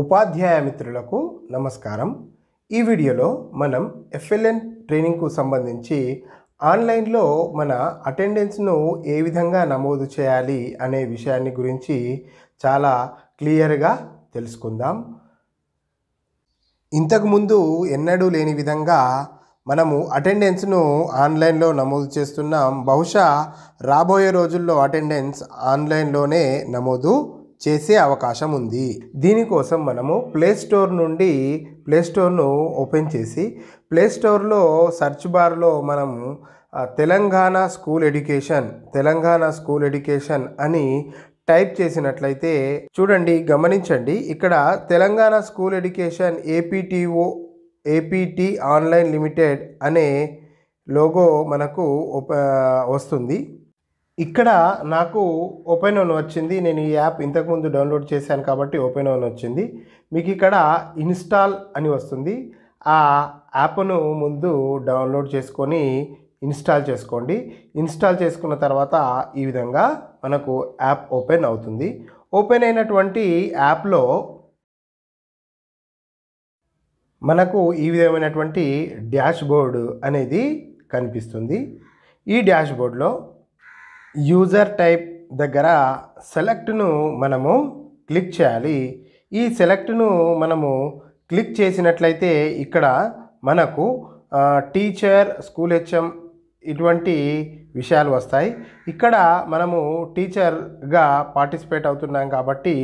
ఉపాధ్యాయ మిత్రులకు నమస్కారం ఈ వీడియోలో మనం ఎఫ్ఎల్ఎన్ ట్రైనింగ్కు సంబంధించి ఆన్లైన్లో మన అటెండెన్స్ను ఏ విధంగా నమోదు చేయాలి అనే విషయాన్ని గురించి చాలా క్లియర్గా తెలుసుకుందాం ఇంతకుముందు ఎన్నడూ లేని విధంగా మనము అటెండెన్స్ను ఆన్లైన్లో నమోదు చేస్తున్నాం బహుశా రాబోయే రోజుల్లో అటెండెన్స్ ఆన్లైన్లోనే నమోదు చేసే అవకాశం ఉంది దీనికోసం మనము ప్లే స్టోర్ నుండి ప్లే స్టోర్ను ఓపెన్ చేసి ప్లే స్టోర్లో బార్లో మనం Telangana school education Telangana school education అని టైప్ చేసినట్లయితే చూడండి గమనించండి ఇక్కడ తెలంగాణ స్కూల్ ఎడ్యుకేషన్ ఏపీటీఓ ఏపీటీ ఆన్లైన్ లిమిటెడ్ అనే లోగో మనకు వస్తుంది ఇక్కడ నాకు ఓపెన్ ఓన్ వచ్చింది నేను ఈ యాప్ ఇంతకుముందు డౌన్లోడ్ చేశాను కాబట్టి ఓపెన్ ఓన్ వచ్చింది మీకు ఇక్కడ ఇన్స్టాల్ అని వస్తుంది ఆ యాప్ను ముందు డౌన్లోడ్ చేసుకొని ఇన్స్టాల్ చేసుకోండి ఇన్స్టాల్ చేసుకున్న తర్వాత ఈ విధంగా మనకు యాప్ ఓపెన్ అవుతుంది ఓపెన్ అయినటువంటి యాప్లో మనకు ఈ విధమైనటువంటి డ్యాష్ బోర్డు అనేది కనిపిస్తుంది ఈ డ్యాష్ బోర్డులో యూజర్ టైప్ దగ్గర సెలెక్ట్ను మనము క్లిక్ చేయాలి ఈ సెలెక్ట్ను మనము క్లిక్ చేసినట్లయితే ఇక్కడ మనకు టీచర్ స్కూల్ హెచ్ఎం ఇటువంటి విషయాలు వస్తాయి ఇక్కడ మనము టీచర్గా పార్టిసిపేట్ అవుతున్నాం కాబట్టి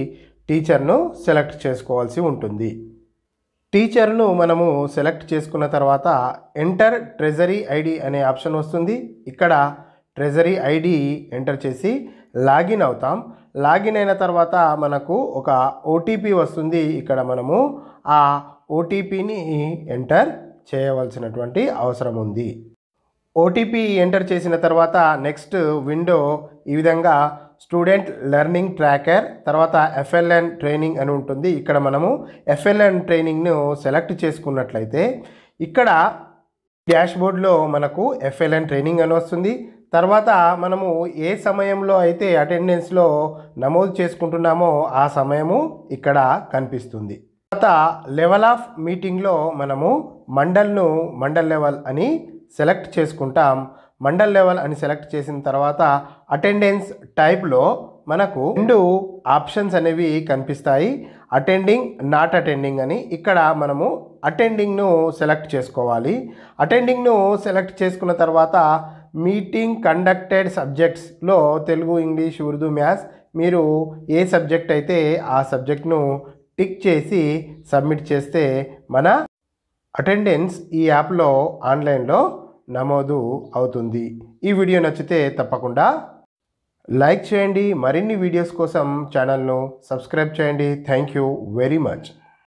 టీచర్ను సెలెక్ట్ చేసుకోవాల్సి ఉంటుంది టీచర్ను మనము సెలెక్ట్ చేసుకున్న తర్వాత ఎంటర్ ట్రెజరీ ఐడి అనే ఆప్షన్ వస్తుంది ఇక్కడ ట్రెజరీ ఐడి ఎంటర్ చేసి లాగిన్ అవుతాం లాగిన్ అయిన తర్వాత మనకు ఒక ఓటీపీ వస్తుంది ఇక్కడ మనము ఆ ఓటీపీని ఎంటర్ చేయవలసినటువంటి అవసరం ఉంది ఓటీపీ ఎంటర్ చేసిన తర్వాత నెక్స్ట్ విండో ఈ విధంగా స్టూడెంట్ లెర్నింగ్ ట్రాకర్ తర్వాత ఎఫ్ఎల్ఎన్ ట్రైనింగ్ అని ఉంటుంది ఇక్కడ మనము ఎఫ్ఎల్ఎన్ ట్రైనింగ్ను సెలెక్ట్ చేసుకున్నట్లయితే ఇక్కడ బోర్డ్లో మనకు ఎఫ్ఎల్ఎన్ ట్రైనింగ్ అని వస్తుంది తర్వాత మనము ఏ సమయంలో అయితే అటెండెన్స్లో నమోదు చేసుకుంటున్నామో ఆ సమయము ఇక్కడ కనిపిస్తుంది తర్వాత లెవెల్ ఆఫ్ మీటింగ్లో మనము మండల్ను మండల్ లెవెల్ అని సెలెక్ట్ చేసుకుంటాం మండల్ లెవెల్ అని సెలెక్ట్ చేసిన తర్వాత అటెండెన్స్ టైప్లో మనకు రెండు ఆప్షన్స్ అనేవి కనిపిస్తాయి అటెండింగ్ నాట్ అటెండింగ్ అని ఇక్కడ మనము అటెండింగ్ను సెలెక్ట్ చేసుకోవాలి అటెండింగ్ను సెలెక్ట్ చేసుకున్న తర్వాత మీటింగ్ కండక్టెడ్ సబ్జెక్ట్స్లో తెలుగు ఇంగ్లీష్ ఉర్దూ మ్యాథ్స్ మీరు ఏ సబ్జెక్ట్ అయితే ఆ సబ్జెక్ట్ను టిక్ చేసి సబ్మిట్ చేస్తే మన అటెండెన్స్ ఈ యాప్లో ఆన్లైన్లో నమోదు అవుతుంది ఈ వీడియో నచ్చితే తప్పకుండా లైక్ చేయండి మరిన్ని వీడియోస్ కోసం ఛానల్ను సబ్స్క్రైబ్ చేయండి థ్యాంక్ యూ వెరీ మచ్